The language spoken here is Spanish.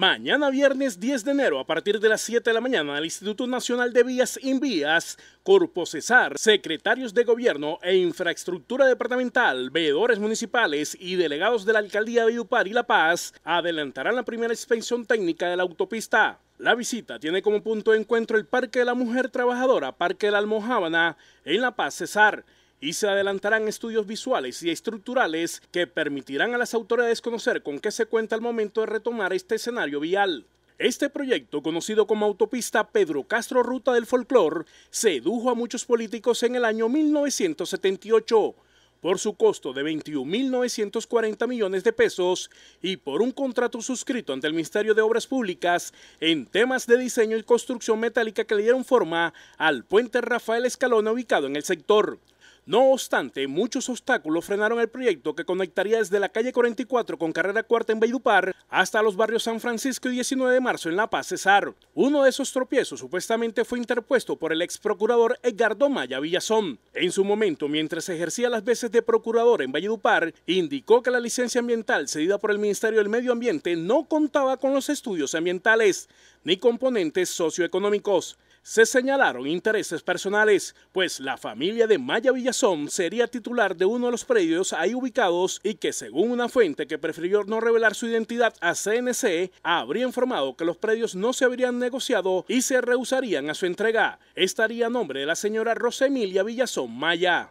Mañana viernes 10 de enero a partir de las 7 de la mañana el Instituto Nacional de Vías y Vías, Corpo Cesar, secretarios de gobierno e infraestructura departamental, veedores municipales y delegados de la alcaldía de Iupar y La Paz adelantarán la primera inspección técnica de la autopista. La visita tiene como punto de encuentro el Parque de la Mujer Trabajadora, Parque de la Almojábana, en La Paz Cesar y se adelantarán estudios visuales y estructurales que permitirán a las autoridades conocer con qué se cuenta al momento de retomar este escenario vial. Este proyecto, conocido como autopista Pedro Castro Ruta del Folclor, sedujo a muchos políticos en el año 1978 por su costo de 21.940 millones de pesos y por un contrato suscrito ante el Ministerio de Obras Públicas en temas de diseño y construcción metálica que le dieron forma al puente Rafael Escalona ubicado en el sector. No obstante, muchos obstáculos frenaron el proyecto que conectaría desde la calle 44 con carrera cuarta en Valledupar hasta los barrios San Francisco y 19 de marzo en La Paz Cesar. Uno de esos tropiezos supuestamente fue interpuesto por el ex procurador Edgardo Maya Villazón. En su momento, mientras ejercía las veces de procurador en Valledupar, indicó que la licencia ambiental cedida por el Ministerio del Medio Ambiente no contaba con los estudios ambientales ni componentes socioeconómicos. Se señalaron intereses personales, pues la familia de Maya Villazón sería titular de uno de los predios ahí ubicados y que según una fuente que prefirió no revelar su identidad a CNC, habría informado que los predios no se habrían negociado y se rehusarían a su entrega. Estaría a nombre de la señora Rosa Villazón Maya.